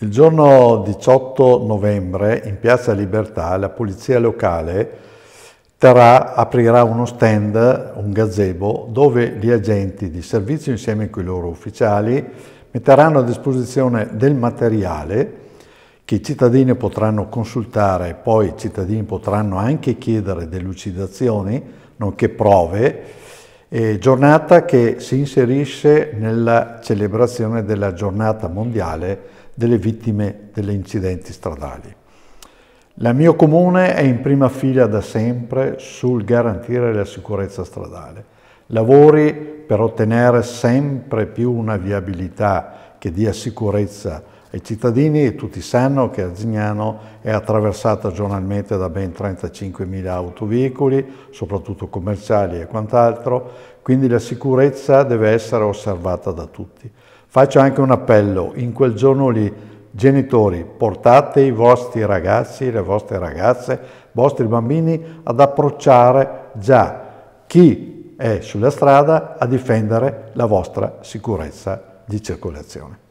Il giorno 18 novembre in Piazza Libertà la Polizia Locale terrà, aprirà uno stand, un gazebo, dove gli agenti di servizio insieme con i loro ufficiali metteranno a disposizione del materiale che i cittadini potranno consultare, poi i cittadini potranno anche chiedere delucidazioni, nonché prove, eh, giornata che si inserisce nella celebrazione della giornata mondiale delle vittime degli incidenti stradali. La mio comune è in prima fila da sempre sul garantire la sicurezza stradale. Lavori per ottenere sempre più una viabilità che dia sicurezza ai cittadini e tutti sanno che Arzignano è attraversata giornalmente da ben 35.000 autoveicoli, soprattutto commerciali e quant'altro, quindi la sicurezza deve essere osservata da tutti. Faccio anche un appello, in quel giorno lì, genitori, portate i vostri ragazzi, le vostre ragazze, i vostri bambini ad approcciare già chi è sulla strada a difendere la vostra sicurezza di circolazione.